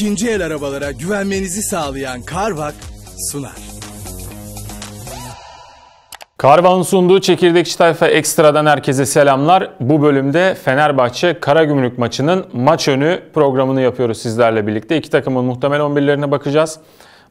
ikinci el arabalara güvenmenizi sağlayan Carvak sunar. Karvan sunduğu Çekirdekçi Tayfa Ekstra'dan herkese selamlar. Bu bölümde Fenerbahçe Karagümrük maçının maç önü programını yapıyoruz sizlerle birlikte. İki takımın muhtemel 11'lerine bakacağız.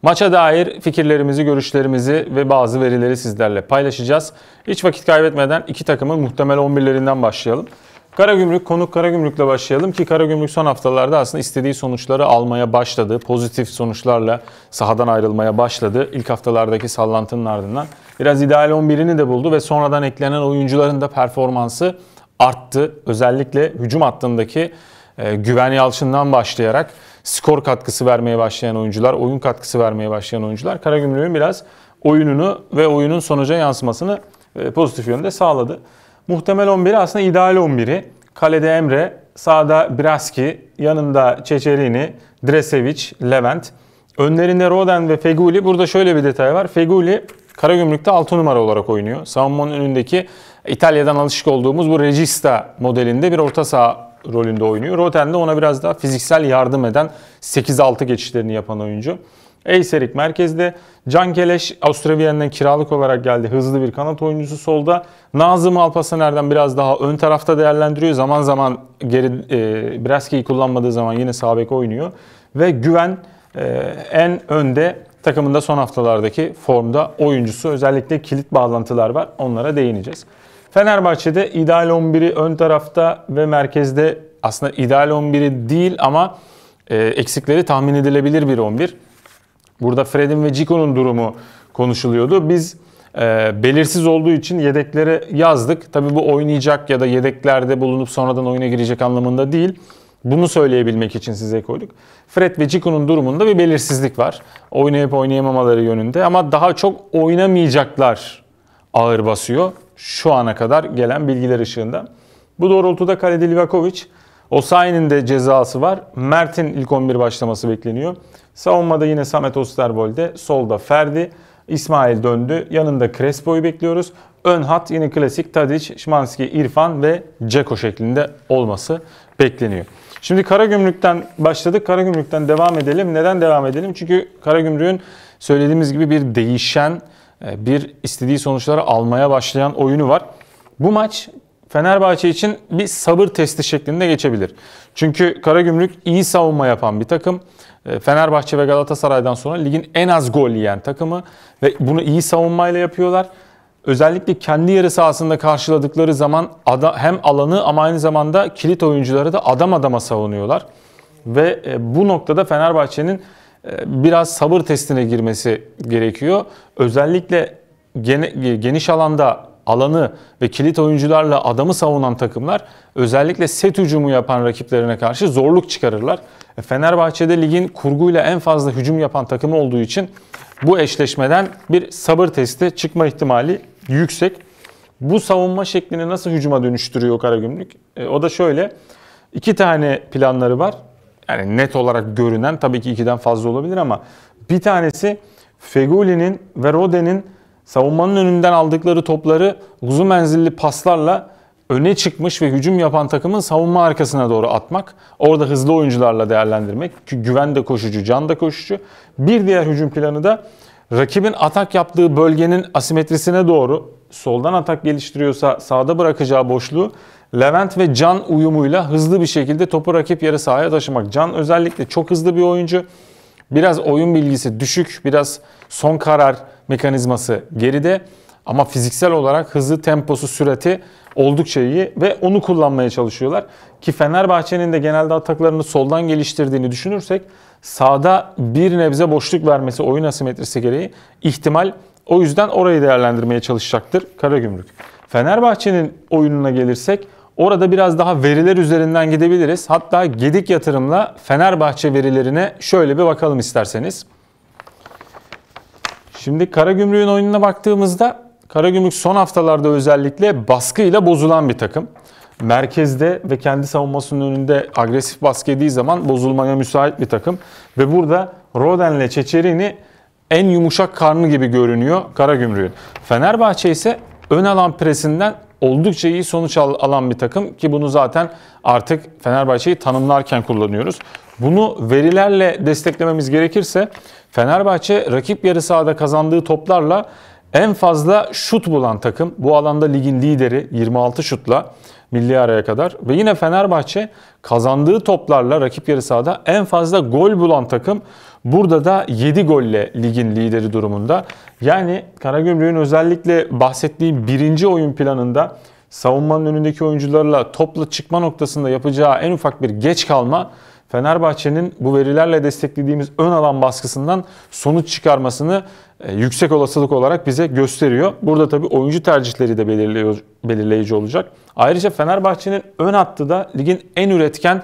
Maça dair fikirlerimizi, görüşlerimizi ve bazı verileri sizlerle paylaşacağız. Hiç vakit kaybetmeden iki takımın muhtemel 11'lerinden başlayalım. Karagümrük, konuk Karagümrük'le başlayalım ki Karagümrük son haftalarda aslında istediği sonuçları almaya başladı. Pozitif sonuçlarla sahadan ayrılmaya başladı. İlk haftalardaki sallantının ardından biraz ideal 11'ini de buldu ve sonradan eklenen oyuncuların da performansı arttı. Özellikle hücum hattındaki e, Güven Yalçın'dan başlayarak skor katkısı vermeye başlayan oyuncular, oyun katkısı vermeye başlayan oyuncular Karagümrük'ün biraz oyununu ve oyunun sonuca yansımasını e, pozitif yönde sağladı. Muhtemel 11'i aslında ideal 11'i. Kalede Emre, sağda Braski, yanında Çeçerini, Dresevic, Levent. Önlerinde Roden ve Feguli. Burada şöyle bir detay var. Feguli Karagümrük'te 6 numara olarak oynuyor. Savunmanın önündeki İtalya'dan alışık olduğumuz bu Regista modelinde bir orta saha rolünde oynuyor. Roten de ona biraz daha fiziksel yardım eden 8-6 geçişlerini yapan oyuncu. Eyserik merkezde. Can Keleş Austria kiralık olarak geldi. Hızlı bir kanat oyuncusu solda. Nazım Alpasaner'den biraz daha ön tarafta değerlendiriyor. Zaman zaman geri e, Breski'yi kullanmadığı zaman yine sabek oynuyor. Ve Güven e, en önde takımında son haftalardaki formda oyuncusu. Özellikle kilit bağlantılar var. Onlara değineceğiz. Fenerbahçe'de ideal 11'i ön tarafta ve merkezde aslında ideal 11'i değil ama e, eksikleri tahmin edilebilir bir 11. Burada Fred'in ve Cico'nun durumu konuşuluyordu. Biz e, belirsiz olduğu için yedeklere yazdık. Tabii bu oynayacak ya da yedeklerde bulunup sonradan oyuna girecek anlamında değil. Bunu söyleyebilmek için size koyduk. Fred ve Cico'nun durumunda bir belirsizlik var. Oynayıp oynayamamaları yönünde ama daha çok oynamayacaklar ağır basıyor şu ana kadar gelen bilgiler ışığında. Bu doğrultuda Kaledi Livakovic Osayi'nin de cezası var. Mert'in ilk 11 başlaması bekleniyor. Savunmada yine Samet Osterbol'de. Solda Ferdi. İsmail döndü. Yanında Crespo'yu bekliyoruz. Ön hat yine klasik Tadic, Şimanski, İrfan ve Ceko şeklinde olması bekleniyor. Şimdi Karagümrük'ten başladık. Karagümrük'ten devam edelim. Neden devam edelim? Çünkü Karagümrük'ün söylediğimiz gibi bir değişen, e, bir istediği sonuçları almaya başlayan oyunu var. Bu maç Fenerbahçe için bir sabır testi şeklinde geçebilir. Çünkü Karagümrük iyi savunma yapan bir takım. Ee, Fenerbahçe ve Galatasaray'dan sonra ligin en az gol yiyen takımı ve bunu iyi savunmayla yapıyorlar. Özellikle kendi yarı sahasında karşıladıkları zaman hem alanı ama aynı zamanda kilit oyuncuları da adam adama savunuyorlar. Ve e, bu noktada Fenerbahçe'nin e, biraz sabır testine girmesi gerekiyor. Özellikle e, geniş alanda alanı ve kilit oyuncularla adamı savunan takımlar özellikle set hücumu yapan rakiplerine karşı zorluk çıkarırlar. E, Fenerbahçe'de ligin kurguyla en fazla hücum yapan takımı olduğu için bu eşleşmeden bir sabır testi çıkma ihtimali yüksek. Bu savunma şeklini nasıl hücuma dönüştürüyor Karagümrük? E, o da şöyle. iki tane planları var. Yani net olarak görünen tabii ki ikiden fazla olabilir ama bir tanesi Feguli'nin ve Rode'nin savunmanın önünden aldıkları topları uzun menzilli paslarla öne çıkmış ve hücum yapan takımın savunma arkasına doğru atmak. Orada hızlı oyuncularla değerlendirmek. Çünkü güven de koşucu, can da koşucu. Bir diğer hücum planı da rakibin atak yaptığı bölgenin asimetrisine doğru soldan atak geliştiriyorsa sağda bırakacağı boşluğu Levent ve Can uyumuyla hızlı bir şekilde topu rakip yarı sahaya taşımak. Can özellikle çok hızlı bir oyuncu. Biraz oyun bilgisi düşük, biraz son karar mekanizması geride ama fiziksel olarak hızı, temposu, sürati oldukça iyi ve onu kullanmaya çalışıyorlar. Ki Fenerbahçe'nin de genelde ataklarını soldan geliştirdiğini düşünürsek sağda bir nebze boşluk vermesi oyun asimetrisi gereği ihtimal o yüzden orayı değerlendirmeye çalışacaktır Karagümrük. Fenerbahçe'nin oyununa gelirsek Orada biraz daha veriler üzerinden gidebiliriz. Hatta Gedik Yatırım'la Fenerbahçe verilerine şöyle bir bakalım isterseniz. Şimdi Karagümrük'ün oyununa baktığımızda Karagümrük son haftalarda özellikle baskıyla bozulan bir takım. Merkezde ve kendi savunmasının önünde agresif baskı yediği zaman bozulmaya müsait bir takım. Ve burada Roden ile Çeçerini en yumuşak karnı gibi görünüyor Karagümrük'ün. Fenerbahçe ise ön alan presinden oldukça iyi sonuç alan bir takım ki bunu zaten artık Fenerbahçe'yi tanımlarken kullanıyoruz. Bunu verilerle desteklememiz gerekirse Fenerbahçe rakip yarı sahada kazandığı toplarla en fazla şut bulan takım. Bu alanda ligin lideri 26 şutla milli araya kadar. Ve yine Fenerbahçe kazandığı toplarla rakip yarı sahada en fazla gol bulan takım. Burada da 7 golle ligin lideri durumunda. Yani Karagümrük'ün özellikle bahsettiğim birinci oyun planında savunmanın önündeki oyuncularla topla çıkma noktasında yapacağı en ufak bir geç kalma Fenerbahçe'nin bu verilerle desteklediğimiz ön alan baskısından sonuç çıkarmasını e, yüksek olasılık olarak bize gösteriyor. Burada tabii oyuncu tercihleri de belirleyici olacak. Ayrıca Fenerbahçe'nin ön hattı da ligin en üretken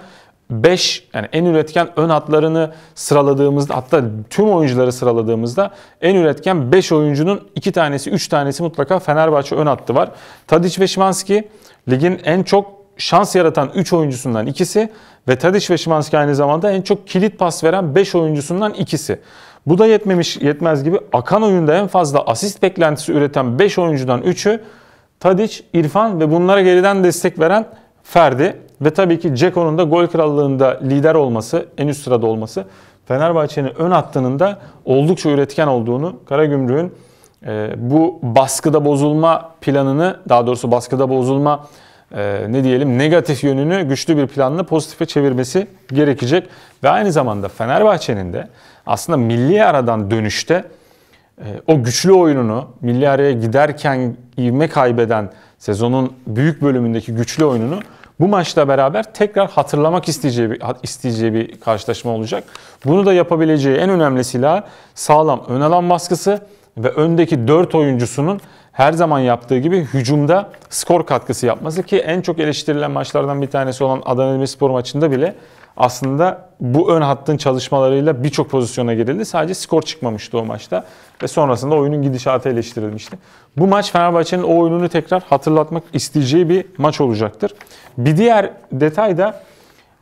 5 yani en üretken ön hatlarını sıraladığımızda hatta tüm oyuncuları sıraladığımızda en üretken 5 oyuncunun 2 tanesi 3 tanesi mutlaka Fenerbahçe ön hattı var. Tadic ve Şimanski ligin en çok şans yaratan 3 oyuncusundan ikisi ve Tadiş ve Şimanski aynı zamanda en çok kilit pas veren 5 oyuncusundan ikisi. Bu da yetmemiş yetmez gibi akan oyunda en fazla asist beklentisi üreten 5 oyuncudan 3'ü Tadiç, İrfan ve bunlara geriden destek veren Ferdi ve tabii ki Ceko'nun da gol krallığında lider olması, en üst sırada olması Fenerbahçe'nin ön hattının da oldukça üretken olduğunu Karagümrük'ün e, bu baskıda bozulma planını daha doğrusu baskıda bozulma ee, ne diyelim negatif yönünü güçlü bir planla pozitife çevirmesi gerekecek. Ve aynı zamanda Fenerbahçe'nin de aslında milli aradan dönüşte e, o güçlü oyununu milli araya giderken ivme kaybeden sezonun büyük bölümündeki güçlü oyununu bu maçla beraber tekrar hatırlamak isteyeceği bir, isteyeceği bir karşılaşma olacak. Bunu da yapabileceği en önemli silah sağlam ön alan baskısı ve öndeki 4 oyuncusunun her zaman yaptığı gibi hücumda skor katkısı yapması ki en çok eleştirilen maçlardan bir tanesi olan Adana Demirspor maçında bile aslında bu ön hattın çalışmalarıyla birçok pozisyona girildi. Sadece skor çıkmamıştı o maçta ve sonrasında oyunun gidişatı eleştirilmişti. Bu maç Fenerbahçe'nin o oyununu tekrar hatırlatmak isteyeceği bir maç olacaktır. Bir diğer detay da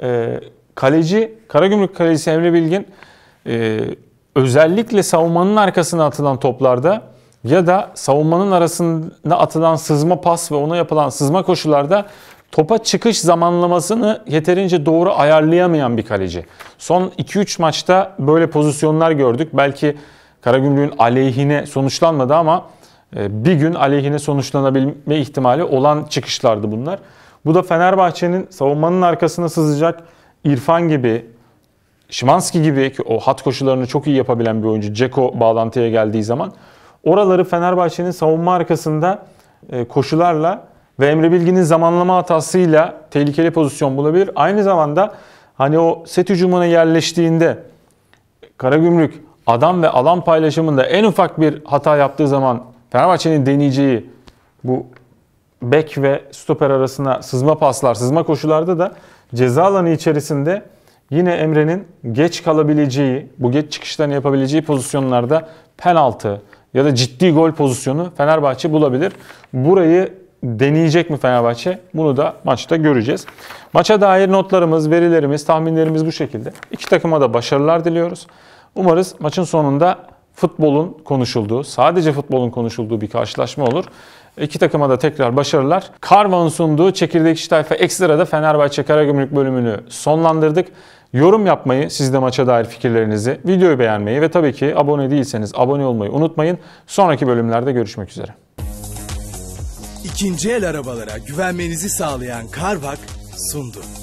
e, kaleci, Karagümrük kalecisi Emre Bilgin e, özellikle savunmanın arkasına atılan toplarda ya da savunmanın arasında atılan sızma pas ve ona yapılan sızma koşularda topa çıkış zamanlamasını yeterince doğru ayarlayamayan bir kaleci. Son 2-3 maçta böyle pozisyonlar gördük. Belki Karagümrük'ün aleyhine sonuçlanmadı ama e, bir gün aleyhine sonuçlanabilme ihtimali olan çıkışlardı bunlar. Bu da Fenerbahçe'nin savunmanın arkasına sızacak İrfan gibi, Şimanski gibi ki o hat koşularını çok iyi yapabilen bir oyuncu Ceko bağlantıya geldiği zaman Oraları Fenerbahçe'nin savunma arkasında e, koşularla ve Emre Bilgi'nin zamanlama hatasıyla tehlikeli pozisyon bulabilir. Aynı zamanda hani o set hücumuna yerleştiğinde Karagümrük adam ve alan paylaşımında en ufak bir hata yaptığı zaman Fenerbahçe'nin deneyeceği bu bek ve stoper arasına sızma paslar, sızma koşularda da ceza alanı içerisinde yine Emre'nin geç kalabileceği, bu geç çıkışlarını yapabileceği pozisyonlarda penaltı, ya da ciddi gol pozisyonu Fenerbahçe bulabilir. Burayı deneyecek mi Fenerbahçe? Bunu da maçta göreceğiz. Maça dair notlarımız, verilerimiz, tahminlerimiz bu şekilde. İki takıma da başarılar diliyoruz. Umarız maçın sonunda futbolun konuşulduğu, sadece futbolun konuşulduğu bir karşılaşma olur. İki takıma da tekrar başarılar. Karvan sunduğu Çekirdek İş Tayfa Ekstra'da Fenerbahçe Karagümrük bölümünü sonlandırdık. Yorum yapmayı, siz de maça dair fikirlerinizi, videoyu beğenmeyi ve tabii ki abone değilseniz abone olmayı unutmayın. Sonraki bölümlerde görüşmek üzere. İkinci el arabalara güvenmenizi sağlayan Carvak sundu.